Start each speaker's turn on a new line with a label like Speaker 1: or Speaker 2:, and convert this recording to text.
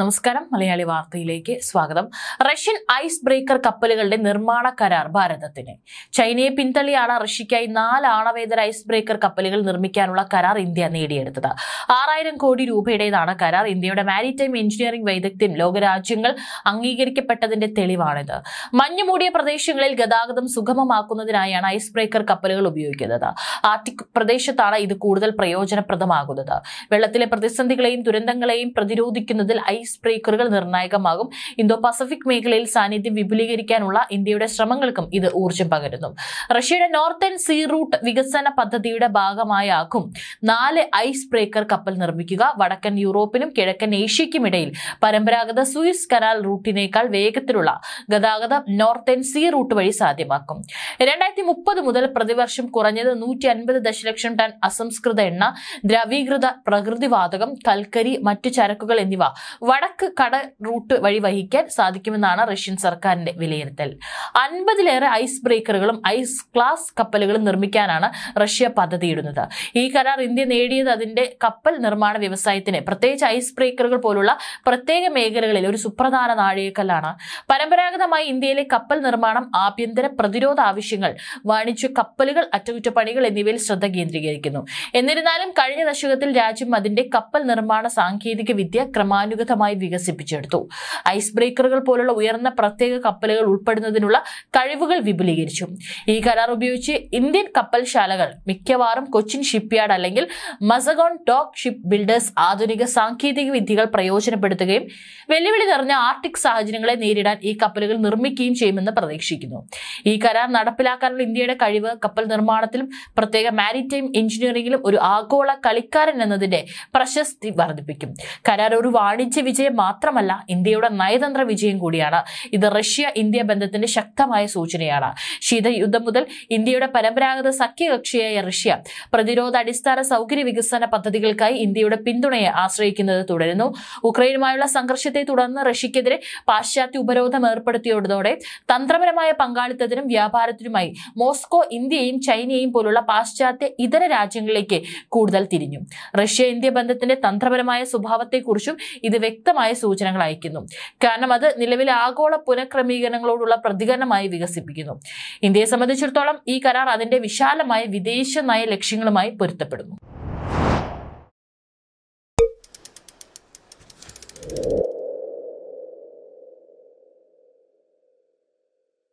Speaker 1: നമസ്കാരം മലയാളി വാർത്തയിലേക്ക് സ്വാഗതം റഷ്യൻ ഐസ് ബ്രേക്കർ കപ്പലുകളുടെ നിർമ്മാണ കരാർ ഭാരതത്തിന് ചൈനയെ പിന്തള്ളിയാണ് റഷ്യയ്ക്കായി നാല് ആണവേതര ഐസ് ബ്രേക്കർ കപ്പലുകൾ നിർമ്മിക്കാനുള്ള കരാർ ഇന്ത്യ നേടിയെടുത്തത് ആറായിരം കോടി രൂപയുടേതാണ് കരാർ ഇന്ത്യയുടെ മാരിടൈം എഞ്ചിനീയറിംഗ് വൈദഗ്ധ്യം ലോകരാജ്യങ്ങൾ അംഗീകരിക്കപ്പെട്ടതിന്റെ തെളിവാണിത് മഞ്ഞുമൂടിയ പ്രദേശങ്ങളിൽ ഗതാഗതം സുഗമമാക്കുന്നതിനായാണ് ഐസ് ബ്രേക്കർ കപ്പലുകൾ ഉപയോഗിക്കുന്നത് ആർട്ടിക് പ്രദേശത്താണ് ഇത് കൂടുതൽ പ്രയോജനപ്രദമാകുന്നത് വെള്ളത്തിലെ പ്രതിസന്ധികളെയും ദുരന്തങ്ങളെയും പ്രതിരോധിക്കുന്നതിൽ ഐസ് ഐസ് ബ്രേക്കറുകൾ നിർണായകമാകും ഇന്തോ പസഫിക് മേഖലയിൽ സാന്നിധ്യം വിപുലീകരിക്കാനുള്ള ഇന്ത്യയുടെ ശ്രമങ്ങൾക്കും ഇത് ഊർജ്ജം പകരുന്നു റഷ്യയുടെ നോർത്തേൺ സീ റൂട്ട് വികസന പദ്ധതിയുടെ ഭാഗമായാക്കും നാല് ഐസ് ബ്രേക്കർ കപ്പൽ നിർമ്മിക്കുക വടക്കൻ യൂറോപ്പിനും കിഴക്കൻ ഏഷ്യയ്ക്കും ഇടയിൽ പരമ്പരാഗത സൂയിസ് കനാൽ റൂട്ടിനേക്കാൾ വേഗത്തിലുള്ള ഗതാഗതം നോർത്തേൺ സീ റൂട്ട് വഴി സാധ്യമാക്കും രണ്ടായിരത്തി മുപ്പത് മുതൽ പ്രതിവർഷം കുറഞ്ഞത് നൂറ്റി അൻപത് ദശലക്ഷം ടൺ അസംസ്കൃത എണ്ണ ദ്രവീകൃത പ്രകൃതിവാതകം കൽക്കരി മറ്റു ചരക്കുകൾ എന്നിവ വടക്ക് കട റൂട്ട് വഴി വഹിക്കാൻ സാധിക്കുമെന്നാണ് റഷ്യൻ സർക്കാരിന്റെ വിലയിരുത്തൽ അൻപതിലേറെ ഐസ് ബ്രേക്കറുകളും ഐസ് ക്ലാസ് കപ്പലുകളും നിർമ്മിക്കാനാണ് റഷ്യ പദ്ധതിയിടുന്നത് ഈ കരാർ ഇന്ത്യ നേടിയത് അതിന്റെ കപ്പൽ നിർമ്മാണ വ്യവസായത്തിന് പ്രത്യേകിച്ച് ഐസ് ബ്രേക്കറുകൾ പോലുള്ള പ്രത്യേക മേഖലകളിൽ ഒരു സുപ്രധാന നാഴികക്കല്ലാണ് പരമ്പരാഗതമായി ഇന്ത്യയിലെ കപ്പൽ നിർമ്മാണം ആഭ്യന്തര പ്രതിരോധ ആവശ്യങ്ങൾ വാണിജ്യ കപ്പലുകൾ അറ്റകുറ്റപ്പണികൾ എന്നിവയിൽ ശ്രദ്ധ കേന്ദ്രീകരിക്കുന്നു എന്നിരുന്നാലും കഴിഞ്ഞ ദശകത്തിൽ രാജ്യം അതിന്റെ കപ്പൽ നിർമ്മാണ സാങ്കേതിക വിദ്യ ക്രമാനുഗതമായി വികസിപ്പിച്ചെടുത്തു ഐസ് ബ്രേക്കറുകൾ പോലുള്ള ഉയർന്ന പ്രത്യേക കപ്പലുകൾ ഉൾപ്പെടുന്നതിനുള്ള കഴിവുകൾ വിപുലീകരിച്ചു ഈ കരാർ ഉപയോഗിച്ച് ഇന്ത്യൻ കപ്പൽശാലകൾ മിക്കവാറും കൊച്ചിൻ ഷിപ്പ്യാർഡ് അല്ലെങ്കിൽ മസഗോൺ ഡോക്ക് ഷിപ്പ് ബിൽഡേഴ്സ് ആധുനിക സാങ്കേതിക വിദ്യകൾ പ്രയോജനപ്പെടുത്തുകയും വെല്ലുവിളി നിറഞ്ഞ ആർട്ടിക് സാഹചര്യങ്ങളെ നേരിടാൻ ഈ കപ്പലുകൾ നിർമ്മിക്കുകയും ചെയ്യുമെന്ന് പ്രതീക്ഷിക്കുന്നു ഈ കരാർ നടപ്പിലാക്കാനുള്ള ഇന്ത്യയുടെ കഴിവ് കപ്പൽ നിർമ്മാണത്തിലും പ്രത്യേക മാരിടൈം എഞ്ചിനീയറിംഗിലും ഒരു ആഗോള കളിക്കാരൻ എന്നതിന്റെ പ്രശസ്തി വർദ്ധിപ്പിക്കും കരാർ ഒരു വാണിജ്യ വിജയം മാത്രമല്ല ഇന്ത്യയുടെ നയതന്ത്ര വിജയം കൂടിയാണ് ഇത് റഷ്യ ഇന്ത്യ ബന്ധത്തിന്റെ ശക്തി ശക്തമായ സൂചനയാണ് ശീതയുദ്ധം മുതൽ ഇന്ത്യയുടെ പരമ്പരാഗത സഖ്യകക്ഷിയായ റഷ്യ പ്രതിരോധ അടിസ്ഥാന സൗകര്യ വികസന പദ്ധതികൾക്കായി ഇന്ത്യയുടെ പിന്തുണയെ ആശ്രയിക്കുന്നത് തുടരുന്നു ഉക്രൈനുമായുള്ള സംഘർഷത്തെ തുടർന്ന് റഷ്യക്കെതിരെ പാശ്ചാത്യ ഉപരോധം ഏർപ്പെടുത്തിയതോടെ തന്ത്രപരമായ പങ്കാളിത്തത്തിനും വ്യാപാരത്തിനുമായി മോസ്കോ ഇന്ത്യയും ചൈനയും പോലുള്ള പാശ്ചാത്യ ഇതര രാജ്യങ്ങളിലേക്ക് കൂടുതൽ തിരിഞ്ഞു റഷ്യ ഇന്ത്യ ബന്ധത്തിന്റെ തന്ത്രപരമായ സ്വഭാവത്തെക്കുറിച്ചും ഇത് വ്യക്തമായ സൂചനകൾ അയക്കുന്നു കാരണം അത് നിലവിലെ ആഗോള പുനഃക്രമീകരണങ്ങളോടുള്ള പ്രതികരണം നൂതനമായി വികസിപ്പിക്കുന്നു ഇന്ത്യയെ സംബന്ധിച്ചിടത്തോളം ഈ കരാർ അതിന്റെ വിശാലമായ വിദേശ നയ ലക്ഷ്യങ്ങളുമായി പൊരുത്തപ്പെടുന്നു